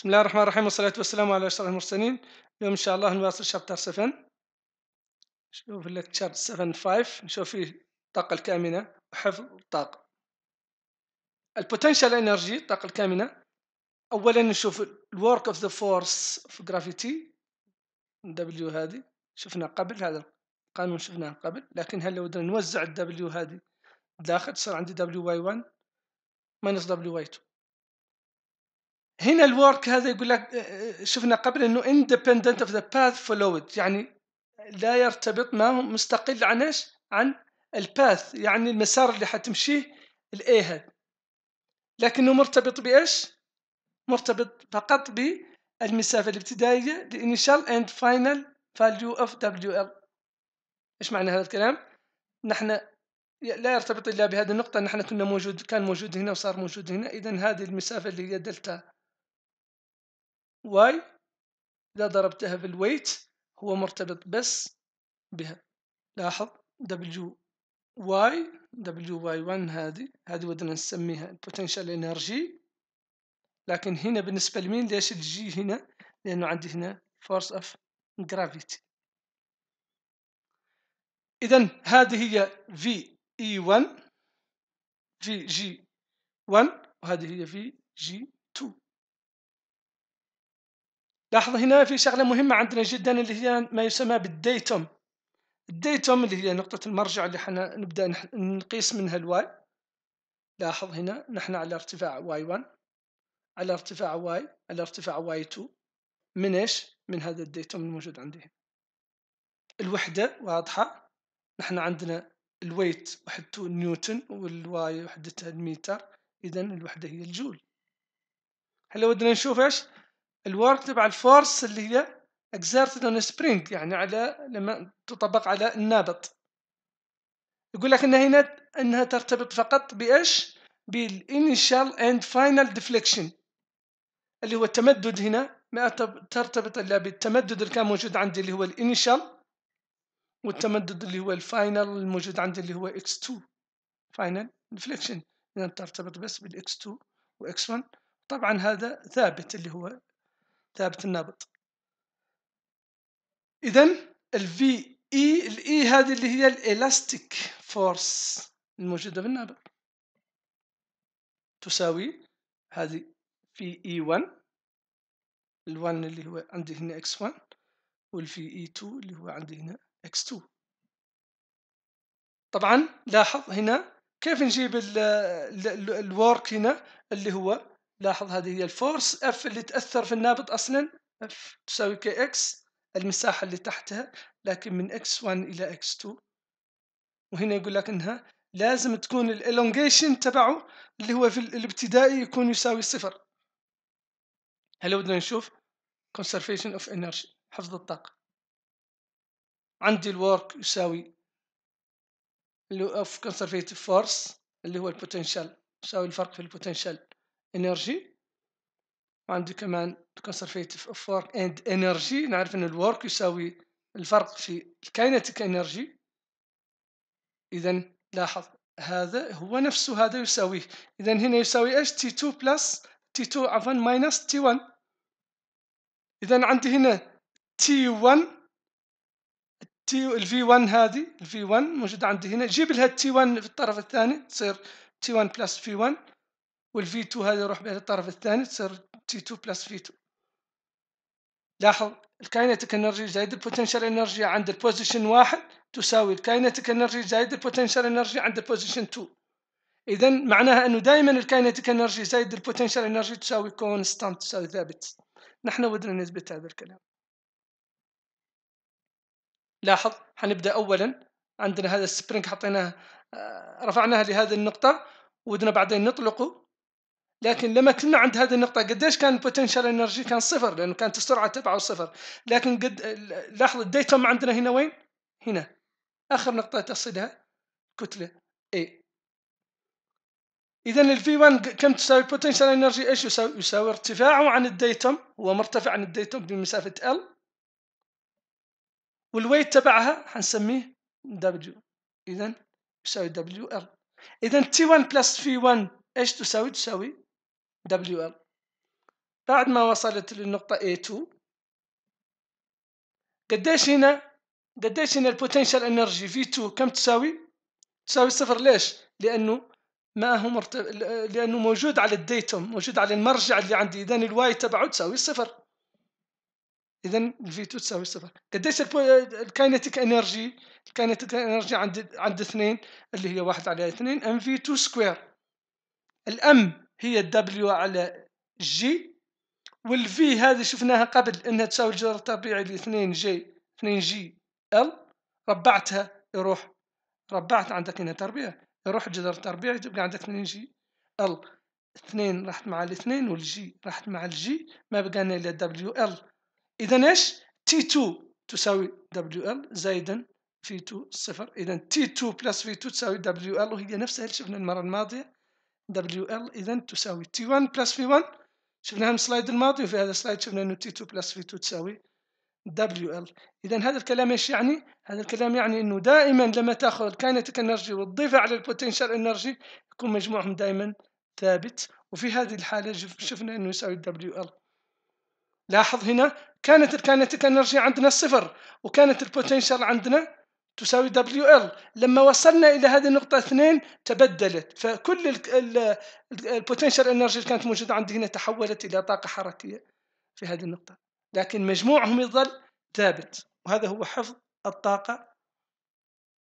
بسم الله الرحمن الرحيم والصلاة والسلام على أشرف المرسلين اليوم إن شاء الله نواصل شابتر 7 نشوف الليكتشر 7 5 نشوف فيه الطاقة الكامنة وحفظ الطاقة البوتنشال انرجي الطاقة الكامنة أولا نشوف الورك اوف ذا فورس في جرافيتي W هذه شفنا قبل هذا القانون شفناه قبل لكن هل لو نوزع الدبليو هذه داخل تصير عندي دبليو واي 1 ماينس دبليو واي 2 هنا الورك هذا يقول لك آه، آه، شفنا قبل انه independent of the path followed يعني لا يرتبط ما هو مستقل عن ايش؟ عن الباث يعني المسار اللي حتمشيه الاي هاد لكنه مرتبط بايش؟ مرتبط فقط بالمسافة الابتدائية اند and final value of WL ايش معنى هذا الكلام؟ نحن لا يرتبط الا بهذه النقطة نحن كنا موجود كان موجود هنا وصار موجود هنا اذا هذه المسافة اللي هي دلتا واي إذا ضربتها في الويت هو مرتبط بس بها لاحظ دبليو واي دبليو واي 1 هذه هذه ودنا نسميها البوتنشال انرجي لكن هنا بالنسبة لمين ليش الجي هنا لأنه عندي هنا فورس اوف جرافيتي إذا هذه هي في اي 1 في جي 1 وهذه هي في جي لاحظ هنا في شغلة مهمة عندنا جدا اللي هي ما يسمى بالديتوم الديتوم اللي هي نقطة المرجع اللي حنا نبدأ نقيس منها الواي لاحظ هنا نحن على ارتفاع واي 1 على ارتفاع واي على ارتفاع واي 2 من ايش؟ من هذا الديتوم الموجود عندي هنا الوحدة واضحة نحن عندنا الويت وحدته نيوتن والواي وحدتها المتر إذا الوحدة هي الجول هلا ودنا نشوف ايش؟ الورك تبع الفورس اللي هي اون سبرينج يعني على لما تطبق على النابط يقول لك انها هنا انها ترتبط فقط بايش بالانيشال اند فاينل ديفليكشن اللي هو التمدد هنا ما ترتبط الا بالتمدد اللي كان موجود عندي اللي هو الانيشال والتمدد اللي هو الفاينل الموجود عندي اللي هو x2 فاينل ديفليكشن اذا ترتبط بس بالاكس 2 واكس 1 طبعا هذا ثابت اللي هو ثابت النابض اذا الفي اي e الاي e هذه اللي هي الالاستيك فورس الموجوده في النابض تساوي هذه في اي 1 ال1 اللي هو عندي هنا اكس 1 والفي اي 2 اللي هو عندي هنا اكس 2 طبعا لاحظ هنا كيف نجيب الورك هنا اللي هو لاحظ هذه هي الفورس اف اللي تأثر في النابض أصلا اف تساوي كي اكس المساحة اللي تحتها لكن من اكس 1 إلى اكس 2 وهنا يقول لك انها لازم تكون الالونجيشن تبعه اللي هو في الابتدائي يكون يساوي صفر هلا بدنا نشوف conservation of energy حفظ الطاقة عندي الورك يساوي اللي of conservative force اللي هو البوتنشال يساوي الفرق في البوتنشال انرجي وعندي كمان كونسرفيتيف اوف ورك اند انرجي نعرف ان الورك يساوي الفرق في الكاينتيك انرجي اذا لاحظ هذا هو نفسه هذا يساويه اذا هنا يساوي ايش تي 2 بلس تي 2 عفوا ماينس تي 1 اذا عندي هنا تي 1 تي الفي 1 هذه الفي 1 موجوده عندي هنا جيب لها تي 1 في الطرف الثاني تصير تي 1 بلس في 1 2 هذا يروح بهذا الطرف الثاني تصير تي 2 بلس 2 لاحظ الكاينتيك انرجي زائد البوتنشال انرجي عند البوزيشن واحد تساوي الكاينتيك انرجي زائد البوتنشال انرجي عند البوزيشن 2 اذا معناها انه دائما الكاينتيك انرجي زائد البوتنشال انرجي تساوي كونستانت تساوي ثابت نحن ودنا نثبت هذا الكلام لاحظ حنبدا اولا عندنا هذا السبرينج حطيناه آه، رفعناها لهذه النقطه ودنا بعدين نطلقه لكن لما كنا عند هذه النقطة قديش كان البوتنشال انرجي كان صفر لأنه كانت السرعة تبعه صفر لكن قد لاحظ الديتوم عندنا هنا وين؟ هنا آخر نقطة تصلها كتلة A إيه. إذا الـ V1 كم تساوي البوتنشال انرجي ايش يساوي؟ يساوي ارتفاعه عن الديتوم هو مرتفع عن الديتوم بمسافة L والويت تبعها حنسميه W إذا يساوي WL إذا T1 بلس V1 ايش تساوي؟ تساوي WL بعد ما وصلت للنقطة A2 قديش هنا قديش هنا البوتنشال انرجي V2 كم تساوي؟ تساوي صفر ليش؟ لأنه ما هو مرتب... لأنه موجود على الديتوم موجود على المرجع اللي عندي إذا الواي تبعه تساوي صفر إذا v 2 تساوي صفر قديش الكاينتيك انرجي الكاينتيك انرجي عند عند اثنين اللي هي واحد على اثنين ام v 2 سكوير الام هي W على جي والفي هذه شفناها قبل انها تساوي الجذر الطبيعي ل 2 جي 2 جي ال ربعتها يروح ربعت عندك هنا تربيع يروح الجذر التربيعي تبقى عندك 2 جي ال 2 راحت مع ال الاثنين والجي راحت مع الجي ما بقى لنا الا دبليو ال اذا ايش تي 2 تساوي دبليو ال زائدا في 2 صفر اذا تي 2 بلس في 2 تساوي دبليو ال وهي نفسها اللي شفنا المره الماضيه دبليو ال اذا تساوي تي 1 بلس في 1 شفناها من السلايد الماضي وفي هذا السلايد شفنا انه تي 2 بلس في 2 تساوي دبليو ال اذا هذا الكلام ايش يعني هذا الكلام يعني انه دائما لما تاخذ الكاينتيك انرجي وتضيفها على البوتنشال انرجي يكون مجموعهم دائما ثابت وفي هذه الحاله شفنا انه يساوي دبليو ال لاحظ هنا كانت الكاينتيك انرجي عندنا صفر وكانت البوتنشال عندنا تساوي دبليو ال لما وصلنا الى هذه النقطه اثنين تبدلت فكل البوتنشال انرجي اللي كانت موجوده عندي هنا تحولت الى طاقه حركيه في هذه النقطه لكن مجموعهم يظل ثابت وهذا هو حفظ الطاقه